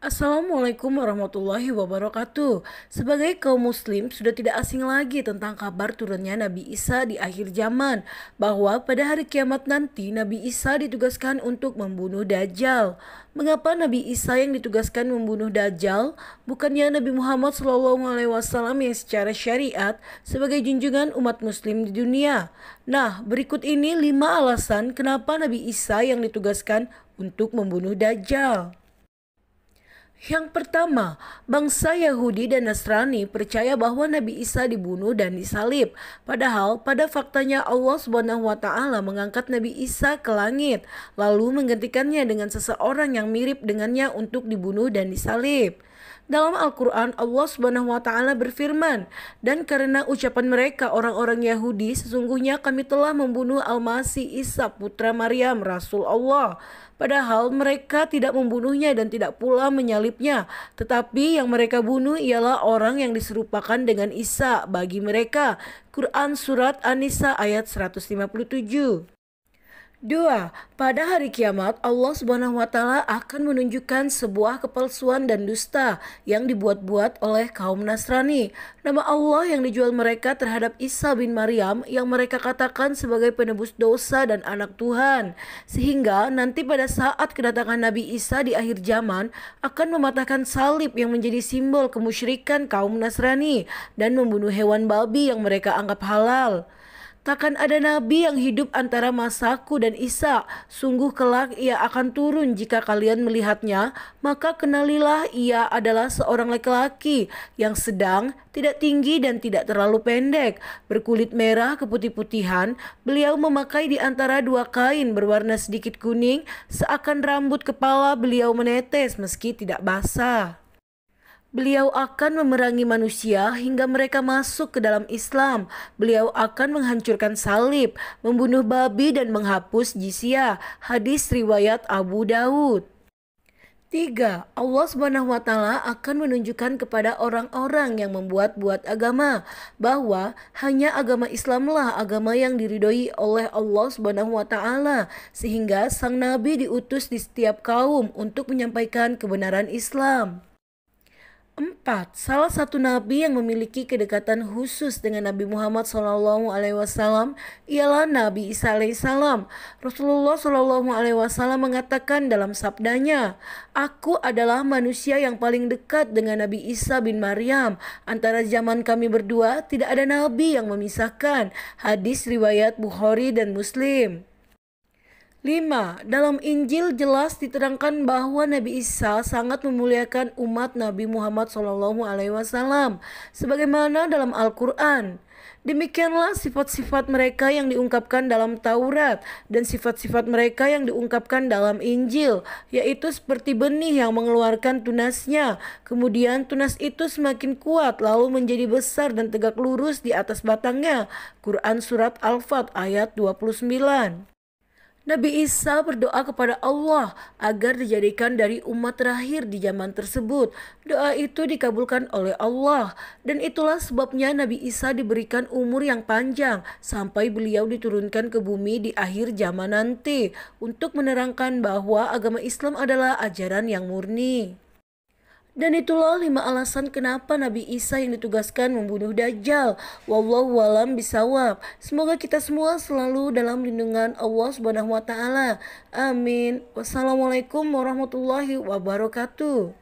Assalamualaikum warahmatullahi wabarakatuh. Sebagai kaum muslim sudah tidak asing lagi tentang kabar turunnya Nabi Isa di akhir zaman bahwa pada hari kiamat nanti Nabi Isa ditugaskan untuk membunuh Dajjal. Mengapa Nabi Isa yang ditugaskan membunuh Dajjal bukannya Nabi Muhammad SAW yang secara syariat sebagai junjungan umat muslim di dunia? Nah, berikut ini lima alasan kenapa Nabi Isa yang ditugaskan untuk membunuh Dajjal. Yang pertama, bangsa Yahudi dan Nasrani percaya bahwa Nabi Isa dibunuh dan disalib. Padahal pada faktanya Allah Subhanahu wa taala mengangkat Nabi Isa ke langit lalu menggantikannya dengan seseorang yang mirip dengannya untuk dibunuh dan disalib. Dalam Al-Quran, Allah Subhanahu wa Ta'ala berfirman, "Dan karena ucapan mereka, orang-orang Yahudi, sesungguhnya kami telah membunuh Al-Masih Isa, putra Maryam, Rasul Allah. Padahal mereka tidak membunuhnya dan tidak pula menyalibnya, tetapi yang mereka bunuh ialah orang yang diserupakan dengan Isa bagi mereka." Quran Surat An-Nisa ayat 157 Dua, pada hari kiamat Allah Subhanahu wa taala akan menunjukkan sebuah kepalsuan dan dusta yang dibuat-buat oleh kaum Nasrani. Nama Allah yang dijual mereka terhadap Isa bin Maryam yang mereka katakan sebagai penebus dosa dan anak Tuhan. Sehingga nanti pada saat kedatangan Nabi Isa di akhir zaman akan mematahkan salib yang menjadi simbol kemusyrikan kaum Nasrani dan membunuh hewan babi yang mereka anggap halal. Takkan ada nabi yang hidup antara masaku dan Isa. Sungguh kelak ia akan turun jika kalian melihatnya, maka kenalilah ia adalah seorang laki-laki yang sedang, tidak tinggi dan tidak terlalu pendek, berkulit merah keputih-putihan. Beliau memakai di antara dua kain berwarna sedikit kuning, seakan rambut kepala beliau menetes meski tidak basah. Beliau akan memerangi manusia hingga mereka masuk ke dalam Islam. Beliau akan menghancurkan salib, membunuh babi dan menghapus jizyah. Hadis riwayat Abu Daud. 3. Allah Subhanahu wa taala akan menunjukkan kepada orang-orang yang membuat-buat agama bahwa hanya agama Islamlah agama yang diridhoi oleh Allah Subhanahu wa taala sehingga sang nabi diutus di setiap kaum untuk menyampaikan kebenaran Islam. 4. Salah satu nabi yang memiliki kedekatan khusus dengan Nabi Muhammad Shallallahu Alaihi Wasallam ialah Nabi Isa salam. Rasulullah Shallallahu Alaihi Wasallam mengatakan dalam sabdanya, "Aku adalah manusia yang paling dekat dengan Nabi Isa bin Maryam. Antara zaman kami berdua tidak ada nabi yang memisahkan." Hadis riwayat Bukhari dan Muslim. 5. Dalam Injil jelas diterangkan bahwa Nabi Isa sangat memuliakan umat Nabi Muhammad SAW, sebagaimana dalam Al-Qur'an. Demikianlah sifat-sifat mereka yang diungkapkan dalam Taurat dan sifat-sifat mereka yang diungkapkan dalam Injil, yaitu seperti benih yang mengeluarkan tunasnya. Kemudian tunas itu semakin kuat lalu menjadi besar dan tegak lurus di atas batangnya. Quran surat Al-Fat ayat 29. Nabi Isa berdoa kepada Allah agar dijadikan dari umat terakhir di zaman tersebut. Doa itu dikabulkan oleh Allah dan itulah sebabnya Nabi Isa diberikan umur yang panjang sampai beliau diturunkan ke bumi di akhir zaman nanti untuk menerangkan bahwa agama Islam adalah ajaran yang murni. Dan itulah lima alasan kenapa Nabi Isa yang ditugaskan membunuh Dajjal. Wallahu alam bisawab. Semoga kita semua selalu dalam lindungan Allah Subhanahu wa taala. Amin. Wassalamualaikum warahmatullahi wabarakatuh.